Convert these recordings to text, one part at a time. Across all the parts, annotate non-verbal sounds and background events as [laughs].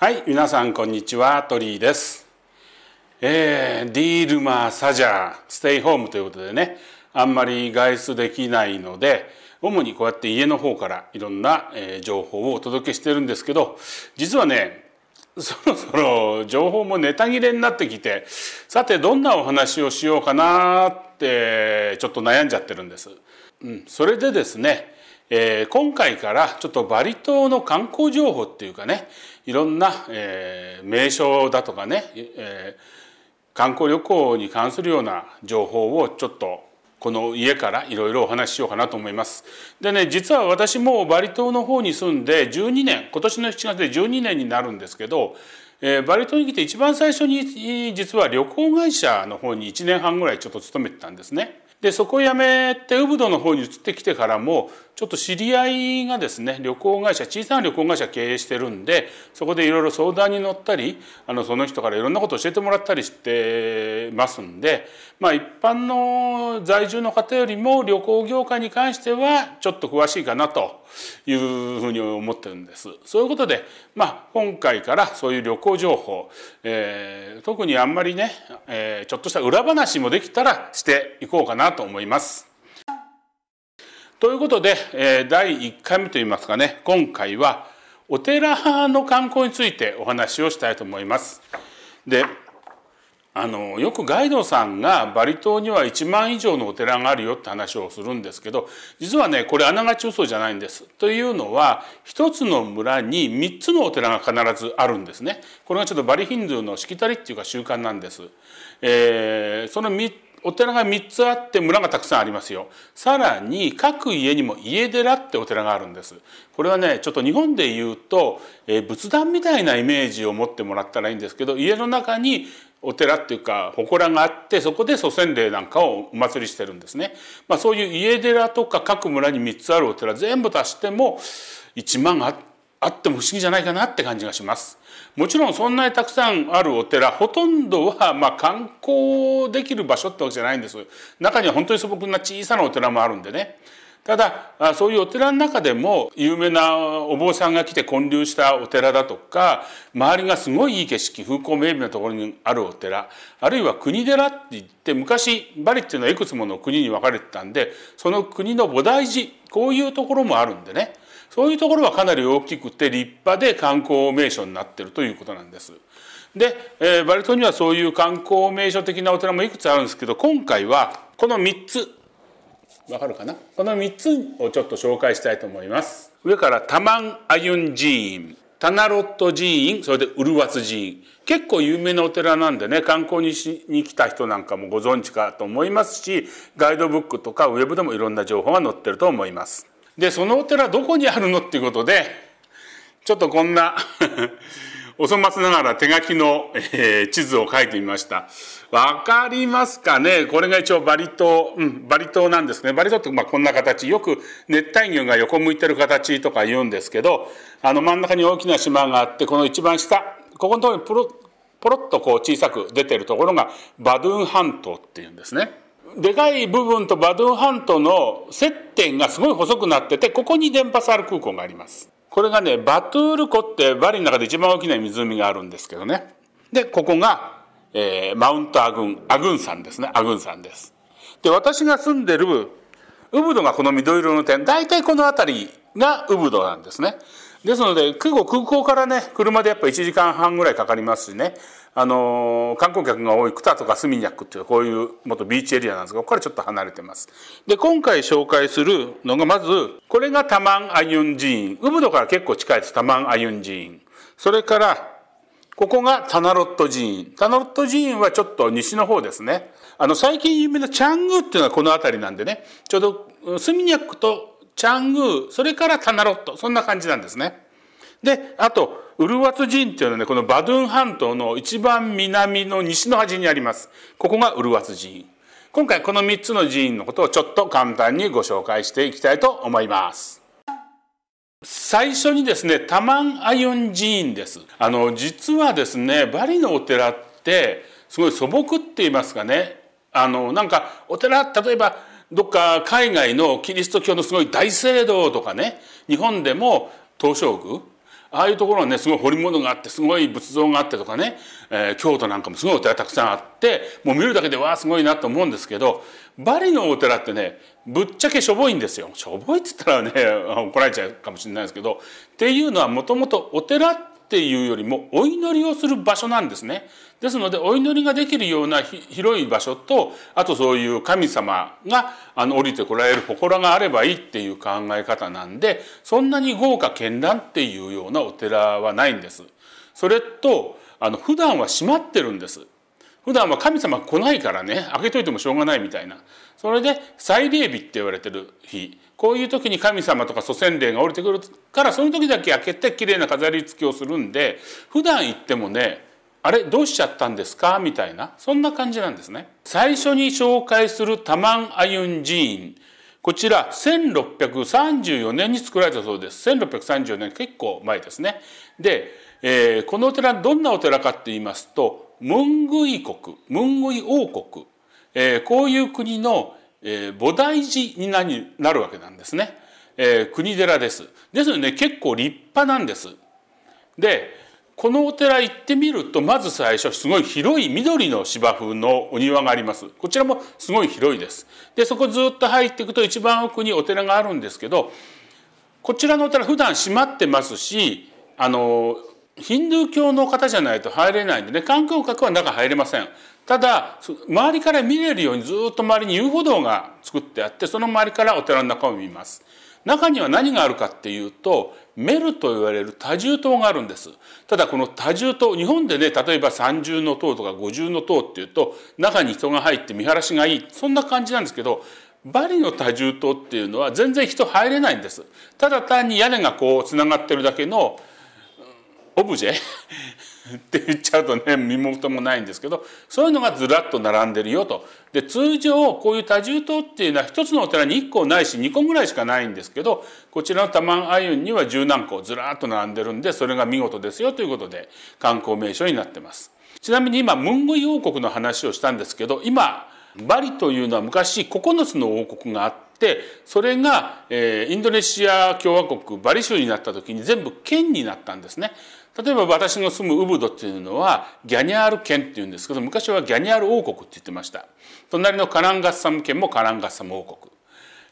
はい皆さんこんにちはトリーです、えー、ディールマーサジャーステイホームということでねあんまり外出できないので主にこうやって家の方からいろんな、え情報をお届けしてるんですけど実はねそろそろ情報もネタ切れになってきてさてどんなお話をしようかなってちょっと悩んじゃってるんです。うん、それでですねえー、今回からちょっとバリ島の観光情報っていうかねいろんな、えー、名所だとかね、えー、観光旅行に関するような情報をちょっとこの家からいろいろお話ししようかなと思います。でね実は私もバリ島の方に住んで12年今年の7月で12年になるんですけど、えー、バリ島に来て一番最初に実は旅行会社の方に1年半ぐらいちょっと勤めてたんですね。でそこを辞めてウブドの方に移ってきてからもちょっと知り合いがですね旅行会社小さな旅行会社経営してるんでそこでいろいろ相談に乗ったりあのその人からいろんなことを教えてもらったりしてますんで、まあ、一般の在住の方よりも旅行業界に関してはちょっと詳しいかなというふうに思ってるんです。そういうことで、まあ、今回からそういう旅行情報、えー、特にあんまりね、えー、ちょっとした裏話もできたらしていこうかなと思います。ということで、えー、第1回目といいますかね今回はお寺の観光についてお話をしたいと思います。であのよくガイドさんがバリ島には1万以上のお寺があるよって話をするんですけど実はねこれあながち嘘じゃないんです。というのは1つの村に3つのお寺が必ずあるんですね。これがちょっとバリヒンドゥーのしきたりっていうか習慣なんです。えー、その3お寺が3つあって村がたくさんありますよ。さらに各家にも家寺ってお寺があるんです。これはねちょっと日本で言うと、え仏壇みたいなイメージを持ってもらったらいいんですけど家の中にお寺っていうか祠があってそこで祖先霊なんかをお祭りしてるんですね。まあ、そういう家寺とか各村に3つあるお寺全部足しても1万あっあっても不思議じゃないかなって感じがします。もちろんそんなにたくさんあるお寺ほとんどはま観光できる場所ってわけじゃないんです中には本当に素朴な小さなお寺もあるんでねただそういうお寺の中でも有名なお坊さんが来て建立したお寺だとか周りがすごいいい景色風光明媚なところにあるお寺あるいは国寺って言って昔バリっていうのはいくつもの国に分かれてたんでその国の菩提寺こういうところもあるんでねそういうところはかなり大きくて立派で観光名所になっているということなんです。で、えー、バリ島にはそういう観光名所的なお寺もいくつあるんですけど今回はこの3つわかるかなこの3つをちょっと紹介したいと思います。上からタマンアユン寺院タナロット寺院それでウルワツ寺院結構有名なお寺なんでね観光にしに来た人なんかもご存知かと思いますしガイドブックとかウェブでもいろんな情報が載ってると思います。でそのお寺どこにあるのっていうことでちょっとこんな [laughs] お粗末ながら手書きの、えー、地図を書いてみました。わかりますかねこれが一応バリ島、うん、バリ島なんですね。バリ島ってまあこんな形。よく熱帯魚が横向いてる形とか言うんですけど、あの真ん中に大きな島があって、この一番下、ここのところにポロポロッとこう小さく出てるところがバドゥン半島っていうんですね。でかい部分とバドゥン半島の接点がすごい細くなっててここに電波サール空港がありますこれがねバトゥール湖ってバリの中で一番大きな湖があるんですけどねでここが、えー、マウントアグンアグン山ですねアグン山ですで私が住んでるウブドがこの緑色の点大体この辺りがウブドなんですねですので空港からね車でやっぱ1時間半ぐらいかかりますしねあの観光客が多いクタとかスミニャックっていうこういう元ビーチエリアなんですがこからちょっと離れてますで今回紹介するのがまずこれがタマンアユン寺院ウブドから結構近いですタマンアユン寺院それからここがタナロット寺院。タナロット寺院はちょっと西の方ですね。あの、最近有名なチャングーっていうのはこの辺りなんでね、ちょうどスミニャックとチャングー、それからタナロット、そんな感じなんですね。で、あと、ウルワト人っていうのはね、このバドゥン半島の一番南の西の端にあります。ここがウルワツ寺院。今回この3つの寺院のことをちょっと簡単にご紹介していきたいと思います。最初にですね、タマンアユン寺院です。あの、実はですね、バリのお寺って、すごい素朴って言いますかね。あの、なんか、お寺、例えば、どっか海外のキリスト教のすごい大聖堂とかね、日本でも東照宮ああいうところはねすごい彫り物があってすごい仏像があってとかね、えー、京都なんかもすごいお寺たくさんあってもう見るだけでわあすごいなと思うんですけどバリのお寺ってねぶっちゃけしょぼいんですよしょぼいって言ったらね [laughs] 怒られちゃうかもしれないですけどっていうのはもともとお寺っていうよりもお祈りをする場所なんですね。ですのでお祈りができるような広い場所とあとそういう神様があの降りてこられる祠があればいいっていう考え方なんでそんなに豪華絢爛っていうようなお寺はないんです。それとあの普段は閉まってるんです。普段は神様来ないからね開けといてもしょうがないみたいなそれで祭礼日って言われてる日こういう時に神様とか祖先霊が降りてくるからその時だけ開けて綺麗な飾り付けをするんで普段行ってもねあれどうしちゃったんですかみたいな、そんな感じなんですね。最初に紹介するタマン・アユン寺院。こちら、1634年に作られたそうです。1634年、結構前ですね。で、えー、このお寺、どんなお寺かって言いますと、ムングイ国、ムングイ王国、えー、こういう国の、えー、菩提寺になるわけなんですね。えー、国寺です。ですので、ね、結構立派なんです。で、このお寺行ってみるとまず最初すごい広い緑の芝生のお庭がありますこちらもすごい広いですでそこずっと入っていくと一番奥にお寺があるんですけどこちらのお寺普段閉まってますしあのヒンドゥー教の方じゃないと入れないんでね観光客は中入れませんただ周りから見れるようにずっと周りに遊歩道が作ってあってその周りからお寺の中を見ます中には何があるかっていうとメルと言われる多重塔があるんですただこの多重塔日本でね例えば三重の塔とか五重の塔っていうと中に人が入って見晴らしがいいそんな感じなんですけどバリの多重塔っていうのは全然人入れないんですただ単に屋根がこうつながってるだけのオブジェって言っちゃうとね身も蓋もないんですけどそういうのがずらっと並んでるよと。で通常こういう多重塔っていうのは一つのお寺に1個ないし2個ぐらいしかないんですけどこちらの多マアユンには十何個ずらっと並んでるんでそれが見事ですよということで観光名所になってます。ちなみに今ムンゴイ王国の話をしたんですけど今バリというのは昔9つの王国があってそれが、えー、インドネシア共和国バリ州になった時に全部県になったんですね。例えば私の住むウブドっていうのはギャニャール県っていうんですけど昔はギャニャール王国って言ってました隣のカランガッサム県もカランガッサム王国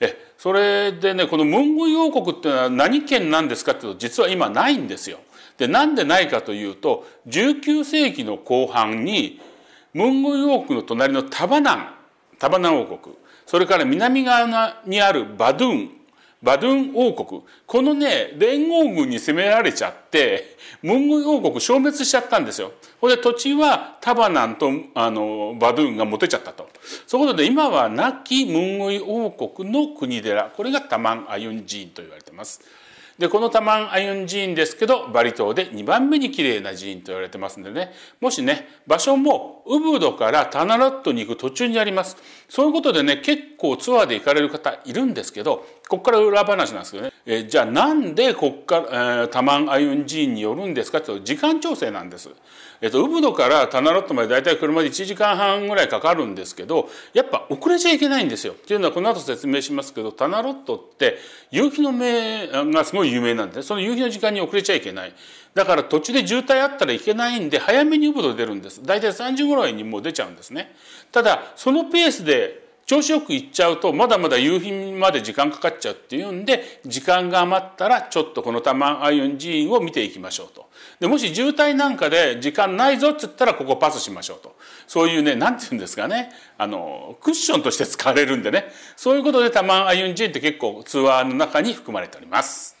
えそれでねこのムンゴイ王国っていうのは何県なんですかっていうと実は今ないんですよ。でなんでないかというと19世紀の後半にムンゴイ王国の隣のタバナンタバナン王国それから南側にあるバドゥンバドゥン王国このね連合軍に攻められちゃってムンゴイ王国消滅しちゃったんですよ。ほれで土地はタバナンとあのバドゥンが持てちゃったと。そいうことで今は亡きムンゴイ王国の国寺これがタマン・アユン寺院と言われてます。でこのタマン・アユン寺院ですけどバリ島で2番目に綺麗な寺院と言われてますんでねもしね場所もウブドからタナラットに行く途中にありますそういうことでね結構ツアーで行かれる方いるんですけどここから裏話なんですけどね、えじゃあなんでこっから、えー、タマン・アユン寺院に寄るんですかと時間調整なんです。えっと、ウブドからタナロットまで大体車で1時間半ぐらいかかるんですけどやっぱ遅れちゃいけないんですよ。っていうのはこの後説明しますけどタナロットって夕日の名がすごい有名なんで、その夕日の時間に遅れちゃいけない。だから途中で渋滞あったらいけないんで早めにウブド出るんです。大体3時ぐらいにもう出ちゃうんですね。ただそのペースで調子よく行っちゃうとまだまだ夕日まで時間かかっちゃうっていうんで時間が余ったらちょっとこの多摩アイオン寺院を見ていきましょうとでもし渋滞なんかで時間ないぞっつったらここパスしましょうとそういうね何て言うんですかねあのクッションとして使われるんでねそういうことで多摩アイオン寺院って結構ツアーの中に含まれております。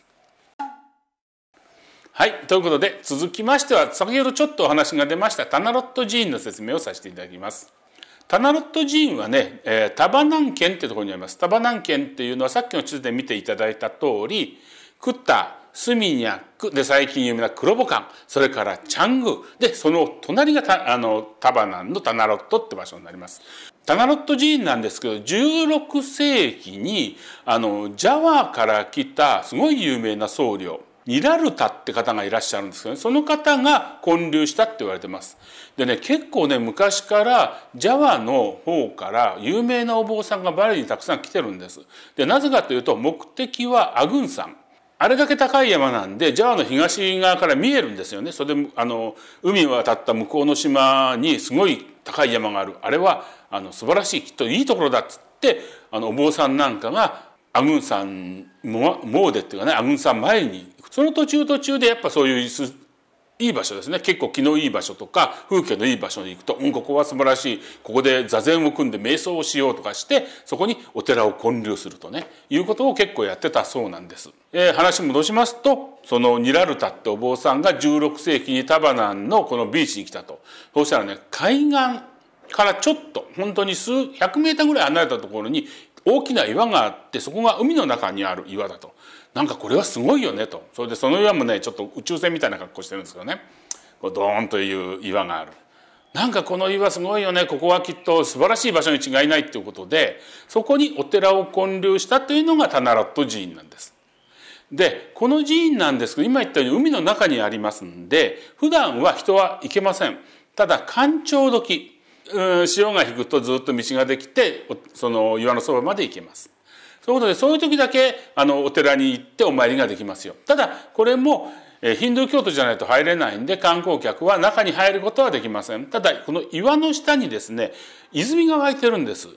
はい。ということで、続きましては、先ほどちょっとお話が出ました、タナロット寺院の説明をさせていただきます。タナロット寺院はね、えー、タバナン県ってところにあります。タバナン県っていうのはさっきの地図で見ていただいた通り、クッタ、スミニャクで最近有名なクロボカン、それからチャングで、その隣がたあのタバナンのタナロットって場所になります。タナロット寺院なんですけど、16世紀にあのジャワから来たすごい有名な僧侶、ニラルタって方がいらっしゃるんですけど、ね、その方が建立したって言われてます。でね、結構ね、昔からジャワの方から有名なお坊さんがバレにたくさん来てるんです。で、なぜかというと目的はアグン山。あれだけ高い山なんで、ジャワの東側から見えるんですよね。それで、あの、海を渡った向こうの島にすごい高い山がある。あれは、あの、素晴らしい、きっといいところだっつって、あの、お坊さんなんかがアグンさんモーデっていうかねアグンさん前にその途中途中でやっぱそういういい場所ですね結構気のいい場所とか風景のいい場所に行くと、うん、ここは素晴らしいここで座禅を組んで瞑想をしようとかしてそこにお寺を建立するとねいうことを結構やってたそうなんです。えー、話戻しますとそのニラルタってお坊さんが16世紀にタバナンのこのビーチに来たとそうしたらね海岸からちょっと本当に数百メーターぐらい離れたところに大きな岩があってそこが海の中にある岩だとなんかこれはすごいよねとそれでその岩もねちょっと宇宙船みたいな格好してるんですけどねこうドーンという岩があるなんかこの岩すごいよねここはきっと素晴らしい場所に違いないということでそこにお寺を建立したというのがタナロット寺院なんです。でこの寺院なんですけど今言ったように海の中にありますんで普段は人は行けません。ただ干潮時う潮が引くとずっと道ができてその岩のそばまで行けます。そういうことでそういう時だけあのお寺に行ってお参りができますよ。ただこれもヒンドゥー教徒じゃないと入れないんで観光客は中に入ることはできません。ただこの岩の下にですね泉が湧いてるんです。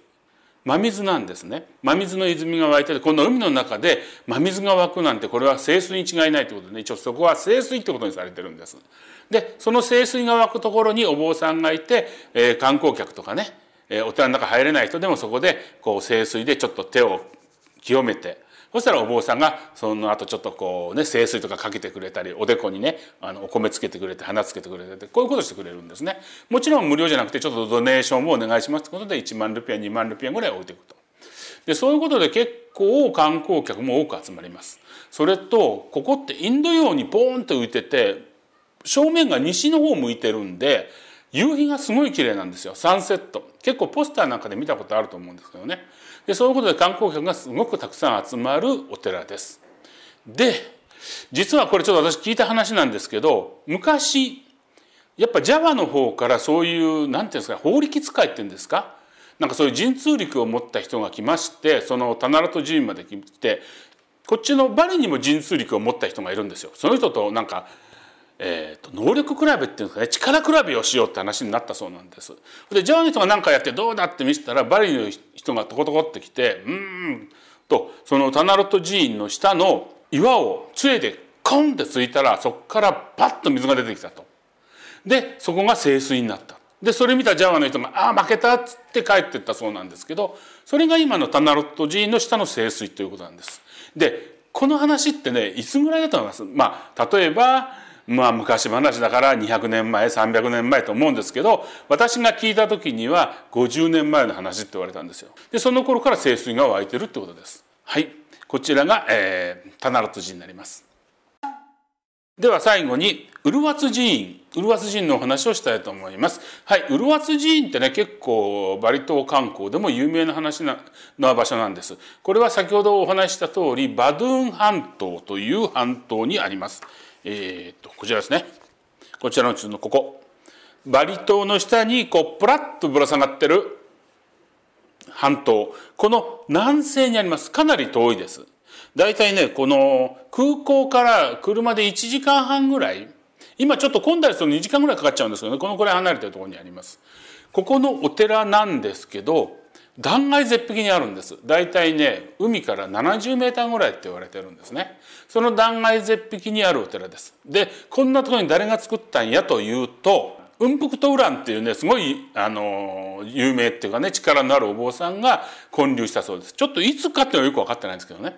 真水なんですね真水の泉が湧いててこの海の中で真水が湧くなんてこれは清水に違いないということで、ね、一応そこは清水ってことにされてるんです。でその清水が湧くところにお坊さんがいて、えー、観光客とかね、えー、お寺の中入れない人でもそこでこう清水でちょっと手を清めてそしたらお坊さんがその後ちょっとこうね清水とかかけてくれたりおでこにねあのお米つけてくれて花つけてくれてこういうことしてくれるんですねもちろん無料じゃなくてちょっとドネーションもお願いしますということで1万ルピア2万ルピアぐらい置いていくとでそういうことで結構観光客も多く集まりますそれとここってインド洋にポーンと浮いてて正面が西の方向いてるんで夕日がすごい綺麗なんですよサンセット結構ポスターなんかで見たことあると思うんですけどねでそういうことで観光客がすごくたくさん集まるお寺です。で実はこれちょっと私聞いた話なんですけど昔やっぱ JAVA の方からそういう何て言うんですか法力使いっていうんですかなんかそういう神通力を持った人が来ましてそのタナラト寺院まで来てこっちのバリにも神通力を持った人がいるんですよ。その人となんかえーと、能力比べっていうんですかね力比べをしようって話になったそうなんです。でジャーの人が何かやってどうだって見せたらバリの人がトコトコってきて「うん」とそのタナロット寺院の下の岩を杖でコンってついたらそこからパッと水が出てきたと。でそこが清水になった。でそれ見たジャワの人が「ああ負けた」っつって帰ってったそうなんですけどそれが今のタナロット寺院の下の清水ということなんです。でこの話ってねいつぐらいだと思いますまあ例えばまあ昔話だから200年前300年前と思うんですけど私が聞いた時には50年前の話って言われたんですよ。でその頃から聖水が湧いてるってことです。はいこちらが、えー、タナラトになります。では最後にウルワツ寺院ウルワツ寺院のお話をしたいと思います。はい、ウルワツ寺院ってね結構バリ島観光でも有名な話な場所なんです。これは先ほどお話した通りバドゥーン半島という半島にあります。えー、っとこちらですねこちらのうちのここバリ島の下にこうプラッとぶら下がってる半島この南西にありますかなり遠いです大体ねこの空港から車で1時間半ぐらい今ちょっと混んだりすると2時間ぐらいかかっちゃうんですけど、ね、このくらい離れてるところにありますここのお寺なんですけど断崖絶壁にあるんです。大体ね、海から70メーターぐらいって言われてるんですね。その断崖絶壁にあるお寺です。で、こんなところに誰が作ったんやというと、雲北とウランっていうね、すごい、あの、有名っていうかね、力のあるお坊さんが建立したそうです。ちょっといつかっていうのはよく分かってないんですけどね。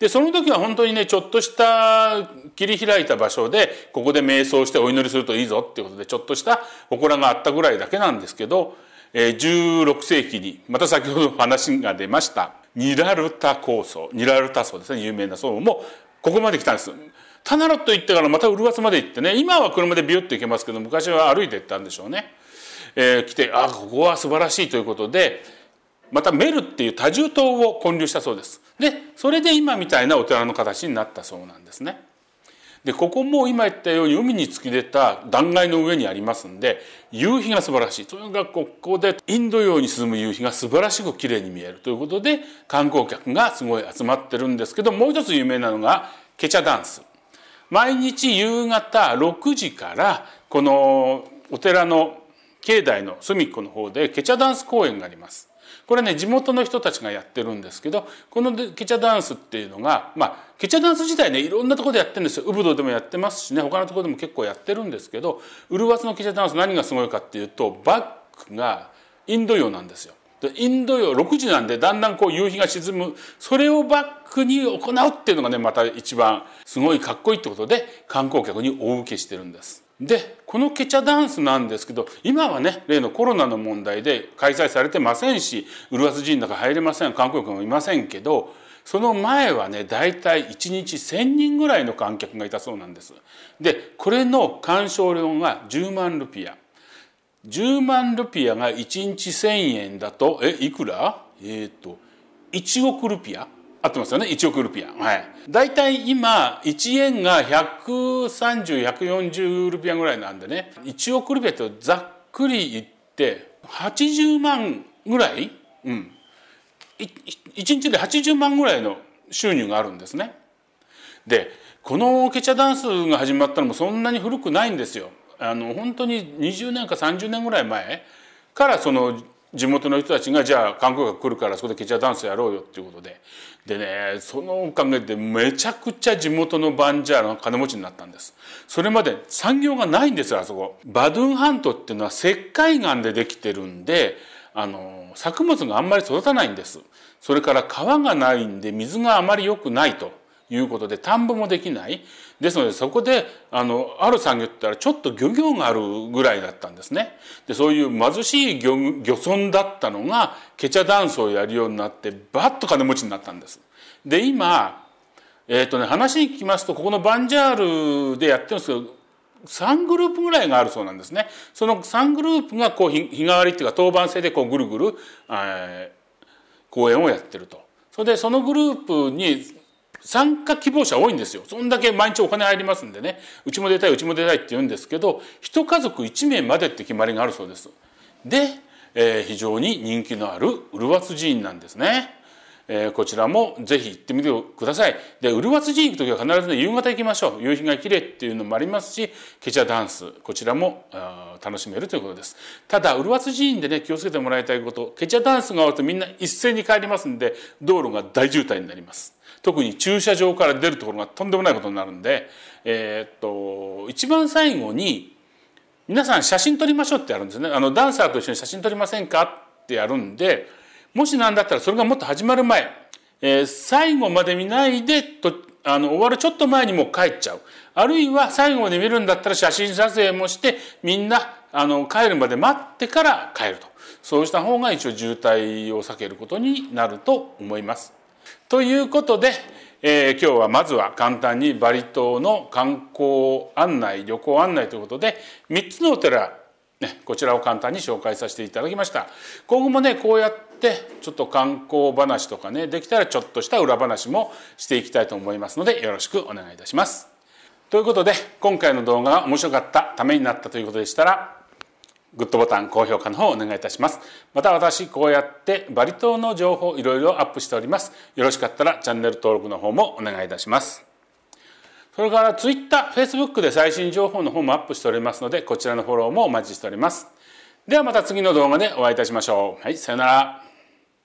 で、その時は本当にね、ちょっとした切り開いた場所で、ここで瞑想してお祈りするといいぞっていうことで、ちょっとした祠があったぐらいだけなんですけど、16世紀にまた先ほど話が出ましたニラルタ構想ニラルタ層ですね有名な層もここまで来たんです。タナロット行ってからまたウルワスまで行ってね今は車でビュッと行けますけど昔は歩いて行ったんでしょうね。えー、来てあここは素晴らしいということでまたメルっていう多重塔を建立したそうです。でそれで今みたいなお寺の形になったそうなんですね。でここも今言ったように海に突き出た断崖の上にありますんで夕日が素晴らしいとにかくここでインド洋に沈む夕日が素晴らしく綺麗に見えるということで観光客がすごい集まってるんですけどもう一つ有名なのがケチャダンス。毎日夕方6時からこのお寺の境内の隅っこの方でケチャダンス公演があります。これね地元の人たちがやってるんですけどこのケチャダンスっていうのがまあケチャダンス自体ねいろんなとこでやってるんですよウブドでもやってますしね他のとこでも結構やってるんですけどウルワスのケチャダンス何がすごいかっていうとバックがインド洋なんですよ。インド洋6時なんでだんだんこう夕日が沈むそれをバックに行うっていうのがねまた一番すごいかっこいいってことで観光客に大受けしてるんです。でこのケチャダンスなんですけど今はね例のコロナの問題で開催されてませんしウルワス寺院なんか入れません韓国もいませんけどその前はね大体1日1,000人ぐらいの観客がいたそうなんです。でこれの鑑賞料が10万ルピア。10万ルピアが1日1,000円だとえいくらえっ、と1億ルピア合ってますよね1億ルピアはい大体今1円が130140ルピアぐらいなんでね1億ルピアとざっくり言って80万ぐらいうん1日で80万ぐらいの収入があるんですねでこのケチャダンスが始まったのもそんなに古くないんですよあの本当に20年か30年ぐらい前からその地元の人たちがじゃあ観光客来るからそこでケチャダンスやろうよっていうことででねそのおかげでめちゃくちゃ地元のバンジャーの金持ちになったんですそれまで産業がないんですよあそこバドゥンハントっていうのは石灰岩でできてるんであの作物があんまり育たないんですそれから川がないんで水があまり良くないということで田んぼもできないですのでそこであのある産業って言ったらちょっと漁業があるぐらいだったんですね。でそういう貧しい漁漁村だったのがケチャダンスをやるようになってバッと金持ちになったんです。で今えっ、ー、とね話に聞きますとここのバンジャールでやってるんですけど3グループぐらいがあるそうなんですね。その3グループがこう日替わりっていうか当番制でこうぐるぐる、えー、公演をやってると。それでそのグループに参加希望者多いんですよ。そんだけ毎日お金入りますんでね、うちも出たい、うちも出たいって言うんですけど、一家族1名までって決まりがあるそうです。で、えー、非常に人気のあるウルワツ寺院なんですね。えー、こちらもぜひ行ってみてください。で、ウルワツ寺行くときは必ずね、夕方行きましょう。夕日が綺麗っていうのもありますし、ケチャダンス、こちらも楽しめるということです。ただ、ウルワツ寺院でね、気をつけてもらいたいこと、ケチャダンスが終わるとみんな一斉に帰りますんで、道路が大渋滞になります。特に駐車場から出るところがとんでもないことになるんで、えー、っと、一番最後に、皆さん写真撮りましょうってやるんですね。あの、ダンサーと一緒に写真撮りませんかってやるんで、もし何だったらそれがもっと始まる前、えー、最後まで見ないでとあの終わるちょっと前にもう帰っちゃうあるいは最後まで見るんだったら写真撮影もしてみんなあの帰るまで待ってから帰るとそうした方が一応渋滞を避けることになると思います。ということで、えー、今日はまずは簡単にバリ島の観光案内旅行案内ということで3つのお寺ね、こちらを簡単に紹介させていただきました今後もねこうやってちょっと観光話とかねできたらちょっとした裏話もしていきたいと思いますのでよろしくお願いいたしますということで今回の動画が面白かったためになったということでしたらグッドボタン高評価の方お願いいたしますまた私こうやってバリ島の情報いろいろアップしておりますよろしかったらチャンネル登録の方もお願いいたしますそれから Twitter、Facebook で最新情報の方もアップしておりますので、こちらのフォローもお待ちしております。ではまた次の動画でお会いいたしましょう。はい、さようなら。